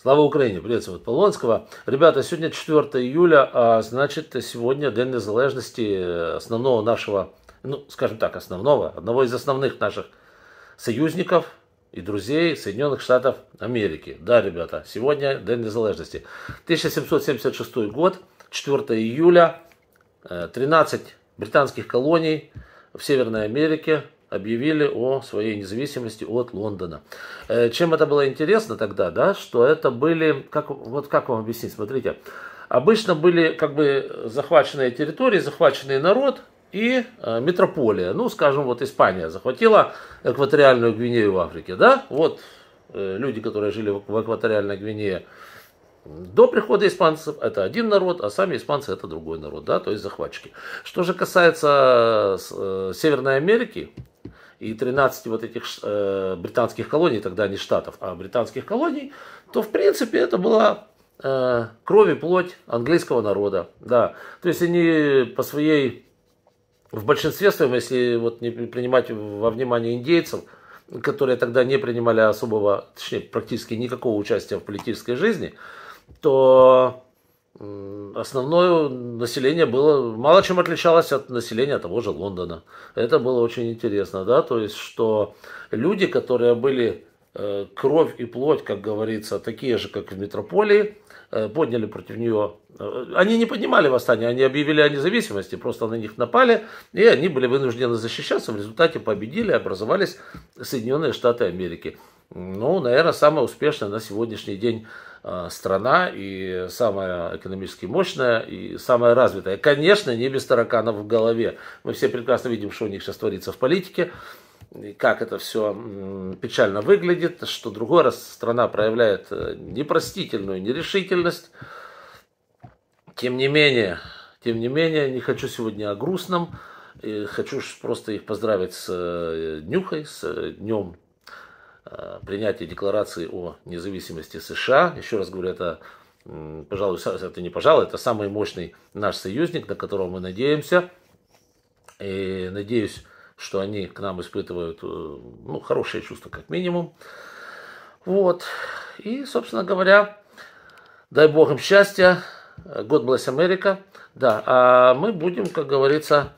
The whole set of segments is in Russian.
Слава Украине! Приветствую от Полонского. Ребята, сегодня 4 июля, а значит сегодня День Незалежности э, основного нашего, ну скажем так, основного, одного из основных наших союзников и друзей Соединенных Штатов Америки. Да, ребята, сегодня День Незалежности. 1776 год, 4 июля, 13 э, британских колоний в Северной Америке объявили о своей независимости от Лондона. Э, чем это было интересно тогда, да, что это были, как, вот как вам объяснить, смотрите, обычно были как бы захваченные территории, захваченный народ и э, метрополия. Ну, скажем, вот Испания захватила экваториальную Гвинею в Африке, да, вот э, люди, которые жили в, в экваториальной Гвинее, до прихода испанцев это один народ, а сами испанцы это другой народ, да, то есть захватчики. Что же касается Северной Америки, и 13 вот этих э, британских колоний, тогда не штатов, а британских колоний, то в принципе это была э, кровь и плоть английского народа. Да. То есть они по своей, в большинстве своем, если вот не принимать во внимание индейцев, которые тогда не принимали особого, точнее, практически никакого участия в политической жизни, то Э, основное население было мало чем отличалось от населения того же Лондона. Это было очень интересно, да, то есть, что люди, которые были э, кровь и плоть, как говорится, такие же, как в метрополии, э, подняли против нее. Они не поднимали восстание, они объявили о независимости, просто на них напали, и они были вынуждены защищаться, в результате победили, образовались Соединенные Штаты Америки ну, наверное, самая успешная на сегодняшний день а, страна и самая экономически мощная и самая развитая. Конечно, не без тараканов в голове. Мы все прекрасно видим, что у них сейчас творится в политике, и как это все печально выглядит, что другой раз страна проявляет э, непростительную нерешительность. Тем не менее, тем не менее, не хочу сегодня о грустном. И хочу просто их поздравить с э, Нюхой, с э, Днем Э, принятию декларации о независимости США. Еще раз говорю, это, пожалуй, это не пожалуй, это самый мощный наш союзник, на которого мы надеемся. И надеюсь, что они к нам испытывают э, ну, хорошее чувство, как минимум. Вот. И, собственно говоря, дай бог им счастья. God bless America. Да, а мы будем, как говорится,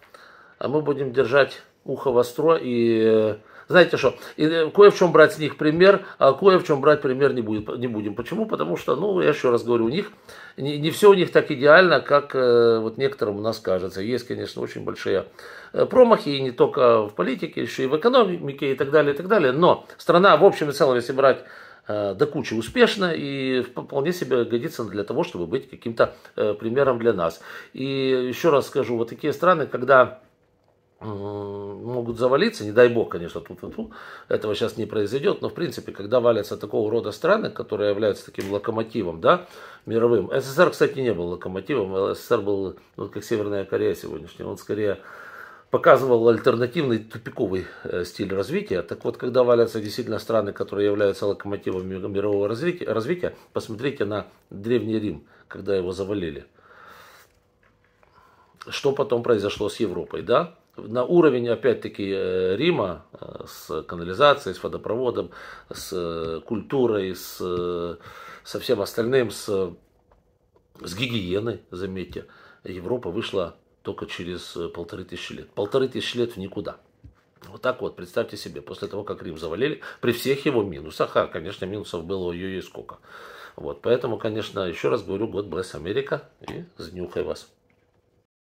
мы будем держать ухо востро и знаете что, э, кое в чем брать с них пример, а кое в чем брать пример не, будет, не будем. Почему? Потому что, ну, я еще раз говорю, у них не, не все у них так идеально, как э, вот некоторым у нас кажется. Есть, конечно, очень большие э, промахи, и не только в политике, еще и в экономике и так далее, и так далее. Но страна, в общем и целом, если брать э, до кучи успешно и вполне себе годится для того, чтобы быть каким-то примером для нас. И еще раз скажу, вот такие страны, когда могут завалиться, не дай бог, конечно, тут, тут, этого сейчас не произойдет, но в принципе, когда валятся такого рода страны, которые являются таким локомотивом, да, мировым. СССР, кстати, не был локомотивом, СССР был, ну, вот как Северная Корея сегодняшняя, он скорее показывал альтернативный тупиковый э, стиль развития. Так вот, когда валятся действительно страны, которые являются локомотивом мирового развития, развития посмотрите на Древний Рим, когда его завалили. Что потом произошло с Европой, да? на уровень, опять-таки, э, Рима э, с канализацией, с водопроводом, с э, культурой, с, со всем остальным, с, с гигиеной, заметьте, Европа вышла только через полторы тысячи лет. Полторы тысячи лет в никуда. Вот так вот, представьте себе, после того, как Рим завалили, при всех его минусах, а, конечно, минусов было ее и сколько. Вот, поэтому, конечно, еще раз говорю, год bless Америка и занюхай вас.